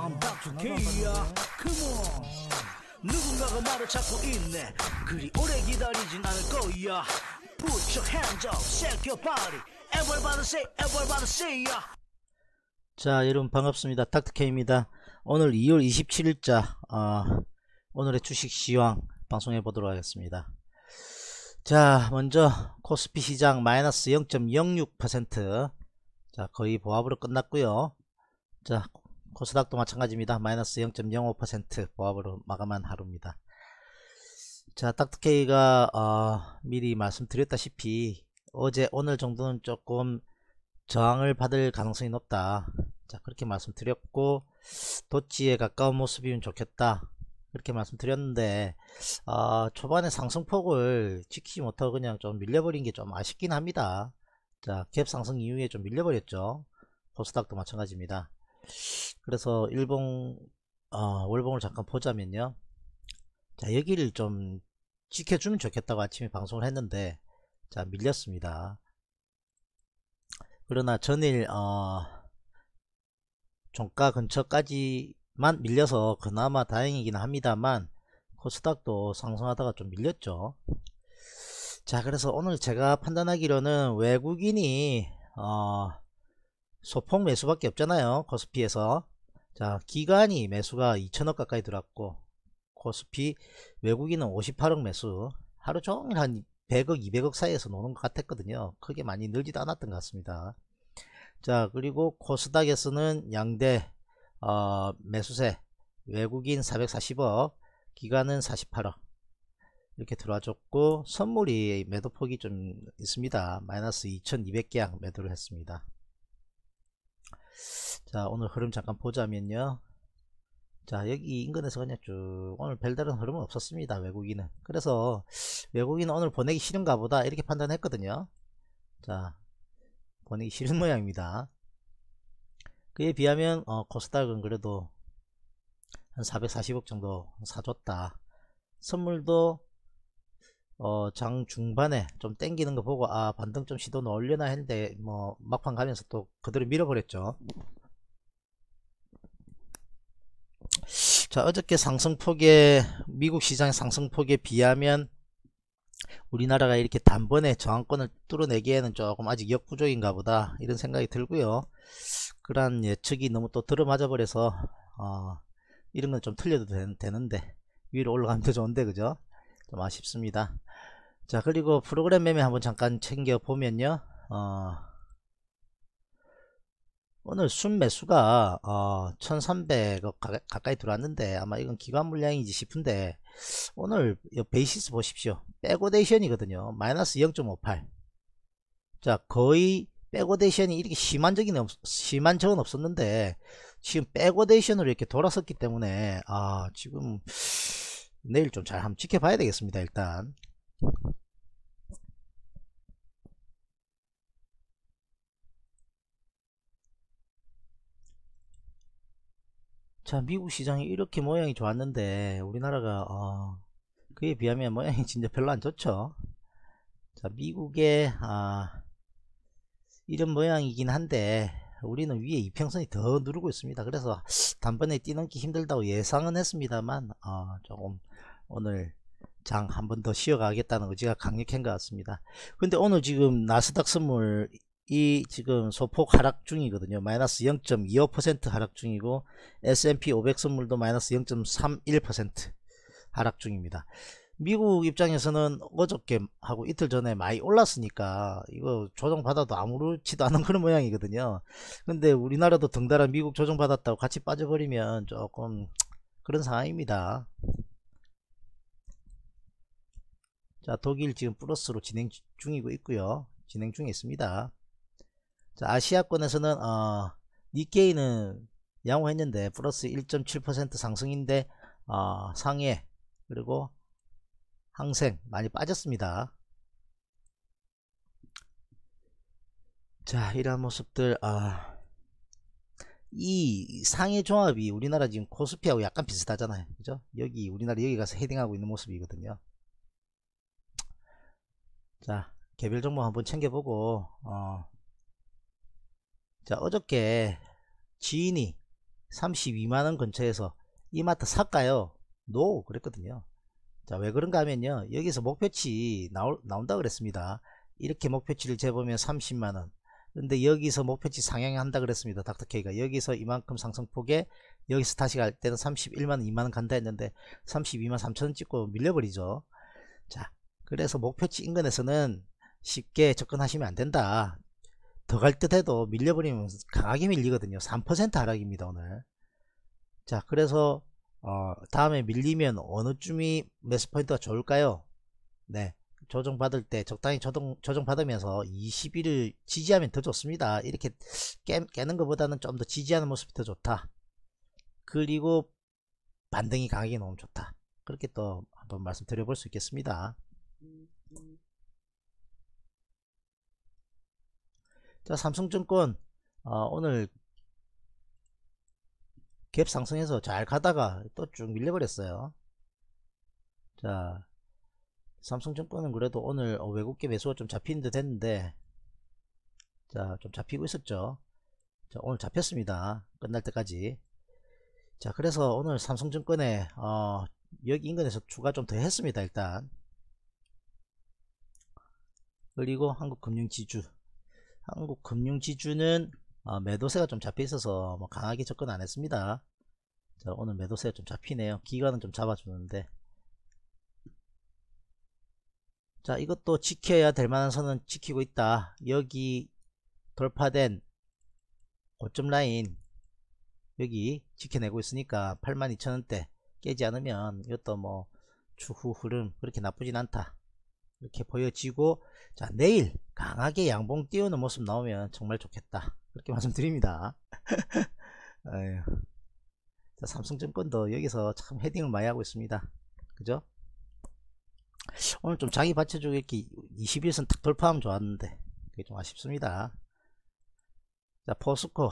I'm back to k Come on 누군가가 나를 찾고 있네 그리 오래 기다리진 않을 거야 Put your hands up, shake your body Everybody say, everybody say ya 자 여러분 반갑습니다 닥터K입니다 오늘 2월 27일자 어, 오늘의 주식시황 방송해 보도록 하겠습니다 자 먼저 코스피 시장 마이너스 0.06%자 거의 보합으로 끝났고요 자 코스닥도 마찬가지입니다. 마이너스 0.05% 보합으로 마감한 하루입니다. 자, 딱딱케이가 어, 미리 말씀드렸다시피 어제 오늘 정도는 조금 저항을 받을 가능성이 높다. 자, 그렇게 말씀드렸고 도치에 가까운 모습이면 좋겠다. 그렇게 말씀드렸는데 어, 초반에 상승폭을 지키지 못하고 그냥 좀 밀려버린 게 좀 아쉽긴 합니다. 자, 갭 상승 이후에 좀 밀려버렸죠. 코스닥도 마찬가지입니다. 그래서 일봉 어, 월봉을 잠깐 보자면요 자 여기를 좀 지켜주면 좋겠다고 아침에 방송을 했는데 자 밀렸습니다 그러나 전일 어, 종가 근처까지만 밀려서 그나마 다행이긴 합니다만 코스닥도 상승하다가 좀 밀렸죠 자 그래서 오늘 제가 판단하기로는 외국인이 어, 소폭 매수밖에 없잖아요 코스피에서 자 기간이 매수가 2천억 가까이 들어왔고 코스피 외국인은 58억 매수 하루 종일 한 100억 200억 사이에서 노는 것 같았거든요 크게 많이 늘지도 않았던 것 같습니다 자 그리고 코스닥에서는 양대 어, 매수세 외국인 440억 기간은 48억 이렇게 들어와줬고 선물이 매도폭이 좀 있습니다 마이너스 2 2 0 0개양 매도를 했습니다 자 오늘 흐름 잠깐 보자면요 자 여기 인근에서 그냥 쭉 오늘 별다른 흐름은 없었습니다 외국인은 그래서 외국인은 오늘 보내기 싫은가 보다 이렇게 판단했거든요 자 보내기 싫은 모양입니다 그에 비하면 어, 코스닥은 그래도 한 440억 정도 사줬다 선물도 어, 장 중반에 좀 땡기는 거 보고 아 반등 좀 시도 넣으려나 했는데 뭐 막판 가면서 또 그대로 밀어버렸죠 자 어저께 상승폭에 미국 시장의 상승폭에 비하면 우리나라가 이렇게 단번에 저항권을 뚫어내기에는 조금 아직 역부족인가 보다 이런 생각이 들고요 그러한 예측이 너무 또 들어맞아 버려서 어, 이런 건 좀 틀려도 되는데 위로 올라가면 더 좋은데 그죠 좀 아쉽습니다 자 그리고 프로그램 매매 한번 잠깐 챙겨 보면요 어, 오늘 순매수가 어, 1300억 가까이 들어왔는데 아마 이건 기관 물량이지 싶은데 오늘 베이시스 보십시오 백고데이션이거든요 마이너스 0.58자 거의 백고데이션이 이렇게 심한 적이 없, 심한 적은 없었는데 지금 백고데이션으로 이렇게 돌아섰기 때문에 아 지금 내일 좀 잘 한번 지켜봐야 되겠습니다 일단 자 미국 시장이 이렇게 모양이 좋았는데 우리나라가 어, 그에 비하면 모양이 진짜 별로 안 좋죠 자 미국의 아, 이런 모양이긴 한데 우리는 위에 이평선이 더 누르고 있습니다 그래서 단번에 뛰넘기 힘들다고 예상은 했습니다만 어, 조금 오늘 장 한 번 더 쉬어가겠다는 의지가 강력한 것 같습니다 근데 오늘 지금 나스닥 선물 이 지금 소폭 하락 중이거든요. 마이너스 0.25% 하락 중이고 S&P 500 선물도 마이너스 0.31% 하락 중입니다. 미국 입장에서는 어저께 하고 이틀 전에 많이 올랐으니까 이거 조정받아도 아무렇지도 않은 그런 모양이거든요. 근데 우리나라도 덩달아 미국 조정받았다고 같이 빠져버리면 조금 그런 상황입니다. 자 독일 지금 플러스로 진행 중이고 있고요. 진행 중에 있습니다. 자, 아시아권에서는 어, 니케이는 양호했는데 플러스 1.7% 상승인데 어, 상해 그리고 항생 많이 빠졌습니다. 자 이러한 모습들 아, 이 상해 종합이 우리나라 지금 코스피하고 약간 비슷하잖아요. 그죠? 여기 우리나라 여기 가서 헤딩하고 있는 모습이거든요. 자 개별 정보 한번 챙겨보고 어, 자 어저께 지인이 32만원 근처에서 이마트 살까요? 노 no, 그랬거든요 자왜 그런가 하면요 여기서 목표치 나올, 나온다 그랬습니다 이렇게 목표치를 재보면 30만원 근데 여기서 목표치 상향한다 그랬습니다 닥터케이가 여기서 이만큼 상승폭에 여기서 다시 갈 때는 31만원 2만원 간다 했는데 32만 3천원 찍고 밀려버리죠 자 그래서 목표치 인근에서는 쉽게 접근하시면 안된다 더갈 듯해도 밀려버리면 강하게 밀리거든요 3% 하락입니다 오늘 자 그래서 어, 다음에 밀리면 어느쯤이 매스 포인트가 좋을까요 네 조정 받을 때 적당히 조정, 조정 받으면서 20일을 지지하면 더 좋습니다 이렇게 깨, 깨는 것보다는 좀 더 지지하는 모습이 더 좋다 그리고 반등이 강하게 너무 좋다 그렇게 또 한번 말씀드려 볼 수 있겠습니다 음. 자 삼성증권 어, 오늘 갭 상승해서 잘 가다가 또 쭉 밀려버렸어요 자 삼성증권은 그래도 오늘 외국계 매수가 좀 잡힌 듯 했는데 자 좀 잡히고 있었죠 자 오늘 잡혔습니다 끝날 때까지 자 그래서 오늘 삼성증권에 어, 여기 인근에서 추가 좀 더 했습니다 일단 그리고 한국금융지주 한국 금융지주는 아, 매도세가 좀 잡혀 있어서 뭐 강하게 접근 안 했습니다. 자, 오늘 매도세가 좀 잡히네요. 기간은 좀 잡아주는데. 자, 이것도 지켜야 될 만한 선은 지키고 있다. 여기 돌파된 고점 라인 여기 지켜내고 있으니까 82,000원대 깨지 않으면 이것도 뭐 추후 흐름 그렇게 나쁘진 않다. 이렇게 보여지고 자 내일 강하게 양봉 띄우는 모습 나오면 정말 좋겠다 그렇게 말씀드립니다 자, 삼성증권도 여기서 참 헤딩을 많이 하고 있습니다 그죠 오늘 좀 자기 받쳐주고 이렇게 21선 탁 돌파하면 좋았는데 그게 좀 아쉽습니다 자 포스코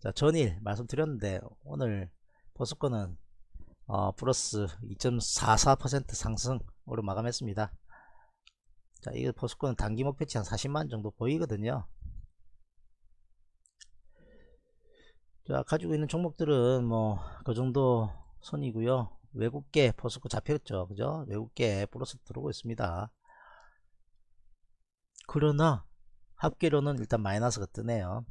자 전일 말씀드렸는데 오늘 포스코는 어, 플러스 2.44% 상승으로 마감했습니다 자, 이거 포스코는 단기 목표치 한 40만 정도 보이거든요. 자, 가지고 있는 종목들은 뭐, 그 정도 선이고요 외국계 포스코 잡혔죠. 그죠? 외국계 플러스 들어오고 있습니다. 그러나, 합계로는 일단 마이너스가 뜨네요.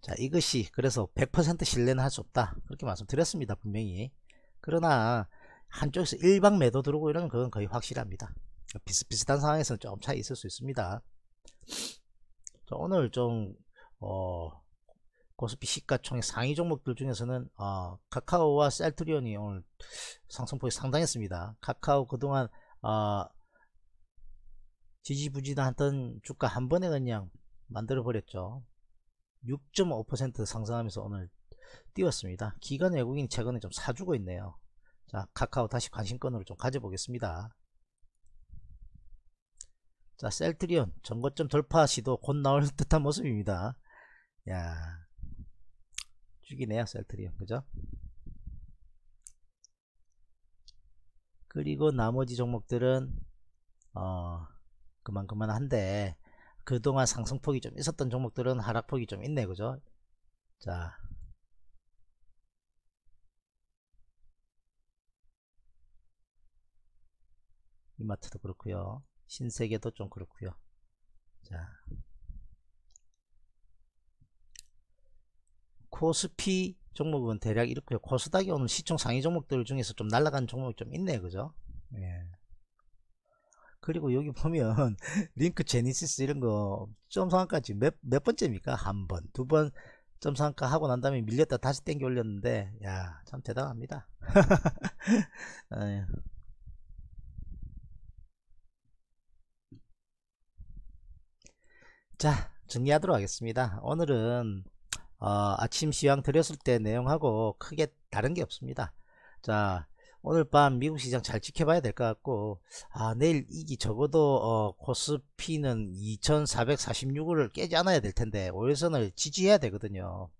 자, 이것이, 그래서 100% 신뢰는 할 수 없다. 그렇게 말씀드렸습니다. 분명히. 그러나, 한쪽에서 일방 매도 들어오고 이러면 그건 거의 확실합니다. 비슷비슷한 상황에서는 조금 차이 있을 수 있습니다. 오늘 좀 어, 고스피 시가총액 상위 종목들 중에서는 어, 카카오와 셀트리온이 오늘 상승폭이 상당했습니다. 카카오 그동안 어, 지지부진하던 주가 한 번에 그냥 만들어버렸죠. 6.5% 상승하면서 오늘 뛰었습니다. 기관 외국인이 최근에 좀 사주고 있네요. 자, 카카오 다시 관심권으로 좀 가져보겠습니다. 자 셀트리온 전고점 돌파 시도 곧 나올 듯한 모습입니다 야 죽이네요 셀트리온 그죠 그리고 나머지 종목들은 어 그만 그만 한데 그동안 상승폭이 좀 있었던 종목들은 하락폭이 좀 있네 그죠 자 이마트도 그렇고요 신세계도 좀 그렇고요. 자, 코스피 종목은 대략 이렇고요. 코스닥이 오늘 시총 상위 종목들 중에서 좀 날아간 종목이 좀 있네, 요 그죠? 예. 그리고 여기 보면 링크 제니시스 이런 거 점상한까지 몇, 몇 번째입니까? 한 번, 두번 점상한가 하고 난 다음에 밀렸다 다시 땡겨 올렸는데 야 참 대단합니다. 아, 예. 자 정리하도록 하겠습니다 오늘은 어, 아침 시황 드렸을 때 내용하고 크게 다른 게 없습니다 자 오늘 밤 미국 시장 잘 지켜봐야 될 것 같고 아 내일 이기 적어도 어, 코스피는 2446을 깨지 않아야 될 텐데 5일선을 지지해야 되거든요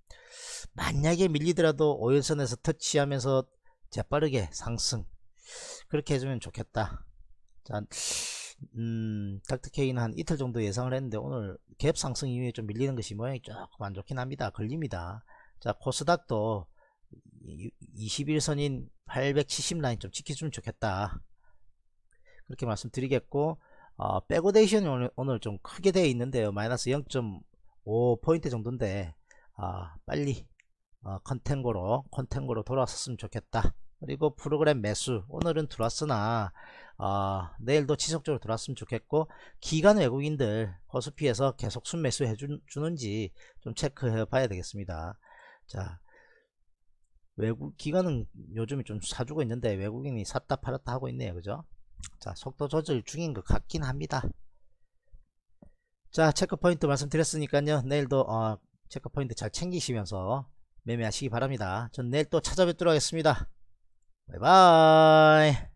만약에 밀리더라도 5일선에서 터치하면서 재빠르게 상승 그렇게 해주면 좋겠다 자 음, 닥터케인한 이틀 정도 예상을 했는데 오늘 갭 상승 이후에 좀 밀리는 것이 모양이 조금 안 좋긴 합니다. 걸립니다. 자, 코스닥도 21선인 870 라인 좀 지켜주면 좋겠다. 그렇게 말씀드리겠고, 어, 백오데이션이 오늘, 오늘 좀 크게 되어 있는데요. 마이너스 0.5포인트 정도인데, 아, 빨리, 어, 컨텐고로, 컨텐고로 돌아왔었으면 좋겠다. 그리고 프로그램 매수. 오늘은 들어왔으나, 어, 내일도 지속적으로 들어왔으면 좋겠고 기간 외국인들 허수피에서 계속 순매수 해주는지 좀 체크해 봐야 되겠습니다 자 외국 기간은 요즘에 좀 사주고 있는데 외국인이 샀다 팔았다 하고 있네요 그죠 자 속도 조절 중인 것 같긴 합니다 자 체크 포인트 말씀드렸으니까요 내일도 어, 체크 포인트 잘 챙기시면서 매매하시기 바랍니다 전 내일 또 찾아뵙도록 하겠습니다 바이바이